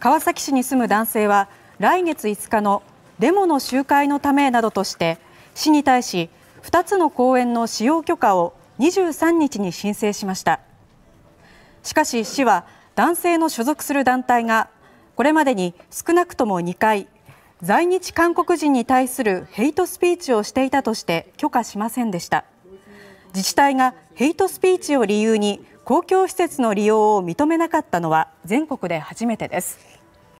川崎市に住む男性は来月5日のデモの集会のためなどとして市に対し2つの公園の使用許可を23日に申請しましたしかし市は男性の所属する団体がこれまでに少なくとも2回在日韓国人に対するヘイトスピーチをしていたとして許可しませんでした自治体がヘイトスピーチを理由に公共施設の利用を認めなかったのは全国で初めてです。